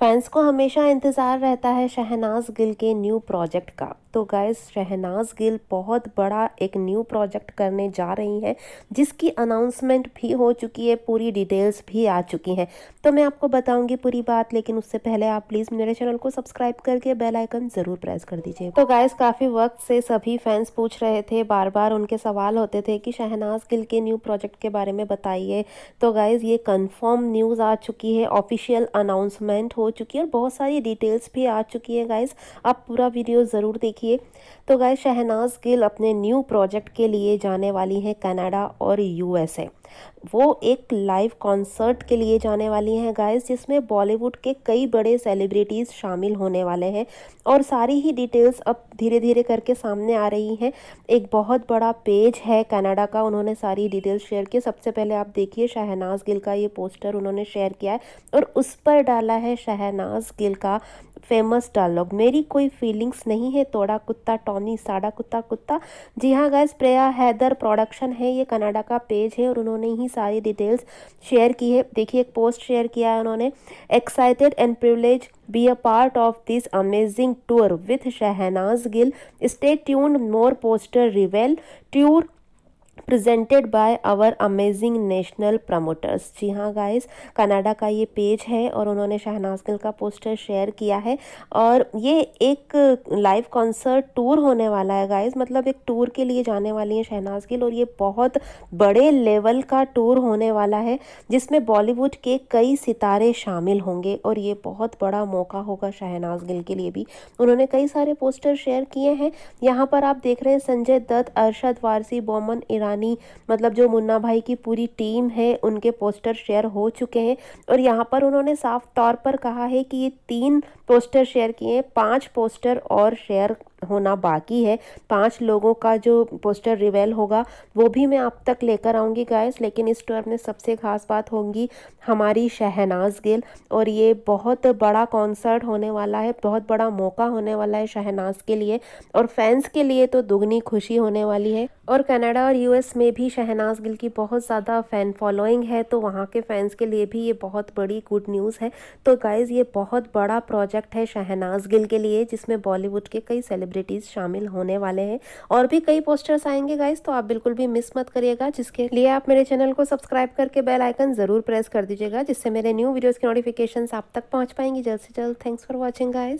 fans को हमेशा इंतज़ार रहता है शहनाज गिल के न्यू प्रोजेक्ट का तो गाइस शहनाज गिल बहुत बड़ा एक न्यू प्रोजेक्ट करने जा रही हैं जिसकी अनाउंसमेंट भी हो चुकी है पूरी डिटेल्स भी आ चुकी हैं तो मैं आपको बताऊंगी पूरी बात लेकिन उससे पहले आप प्लीज़ मेरे चैनल को सब्सक्राइब करके बेलाइकन ज़रूर प्रेस कर दीजिए तो गाइस काफ़ी वक्त से सभी फैंस पूछ रहे थे बार बार उनके सवाल होते थे कि शहनाज गिल के न्यू प्रोजेक्ट के बारे में बताइए तो गाइज़ ये कन्फर्म न्यूज़ आ चुकी है ऑफिशियल अनाउंसमेंट हो चुकी है और बहुत सारी डिटेल्स भी आ चुकी है गाइज आप पूरा वीडियो ज़रूर देखिए तो गाइज शहनाज गिल अपने न्यू प्रोजेक्ट के लिए जाने वाली हैं कनाडा और यूएसए वो एक लाइव कॉन्सर्ट के लिए जाने वाली हैं गाइस जिसमें बॉलीवुड के कई बड़े सेलिब्रिटीज़ शामिल होने वाले हैं और सारी ही डिटेल्स अब धीरे धीरे करके सामने आ रही हैं एक बहुत बड़ा पेज है कनाडा का उन्होंने सारी डिटेल्स शेयर की सबसे पहले आप देखिए शहनाज गिल का ये पोस्टर उन्होंने शेयर किया है और उस पर डाला है शहनाज गिल का फेमस डायलॉग मेरी कोई फीलिंग्स नहीं है तोड़ा कुत्ता टॉनी साड़ा कुत्ता कुत्ता जी हाँ गाइज प्रेया हैदर प्रोडक्शन है ये कनाडा का पेज है और उन्होंने उन्होंने ही सारी डिटेल्स शेयर की है देखिए एक पोस्ट शेयर किया है उन्होंने excited and privilege be a part of this amazing tour with Shehnaz Gill stay tune more poster reveal tour presented by our amazing national promoters जी हाँ गाइस कनाडा का ये पेज है और उन्होंने शहनाज गिल का पोस्टर शेयर किया है और ये एक लाइव कॉन्सर्ट टूर होने वाला है गाइस मतलब एक टूर के लिए जाने वाली हैं शहनाज गिल और ये बहुत बड़े लेवल का टूर होने वाला है जिसमें बॉलीवुड के कई सितारे शामिल होंगे और ये बहुत बड़ा मौका होगा शहनाज गिल के लिए भी उन्होंने कई सारे पोस्टर शेयर किए हैं यहाँ पर आप देख रहे हैं संजय दत्त अरशद वारसी बोमन इरा महारानी मतलब जो मुन्ना भाई की पूरी टीम है उनके पोस्टर शेयर हो चुके हैं और यहाँ पर उन्होंने साफ तौर पर कहा है कि ये तीन पोस्टर शेयर किए हैं पाँच पोस्टर और शेयर होना बाकी है पांच लोगों का जो पोस्टर रिवेल होगा वो भी मैं आप तक लेकर आऊँगी गाइस लेकिन इस टूर में सबसे ख़ास बात होगी हमारी शहनाज गिल और ये बहुत बड़ा कॉन्सर्ट होने वाला है बहुत बड़ा मौका होने वाला है शहनाज के लिए और फैंस के लिए तो दुगनी खुशी होने वाली है और कनाडा और यूएस में भी शहनाज गिल की बहुत ज़्यादा फ़ैन फॉलोइंग है तो वहाँ के फैंस के लिए भी ये बहुत बड़ी गुड न्यूज़ है तो गाइज़ ये बहुत बड़ा प्रोजेक्ट है शहनाज गिल के लिए जिसमें बॉलीवुड के कई सेलिब्रिटीज शामिल होने वाले हैं और भी कई पोस्टर्स आएंगे गाइज तो आप बिल्कुल भी मिस मत करिएगा जिसके लिए आप मेरे चैनल को सब्सक्राइब करके बेल आइकन जरूर प्रेस कर दीजिएगा जिससे मेरे न्यू वीडियोज़ की नोटिफिकेशन आप तक पहुँच पाएंगी जल्द से जल्द थैंक्स फॉर वॉचिंग गाइज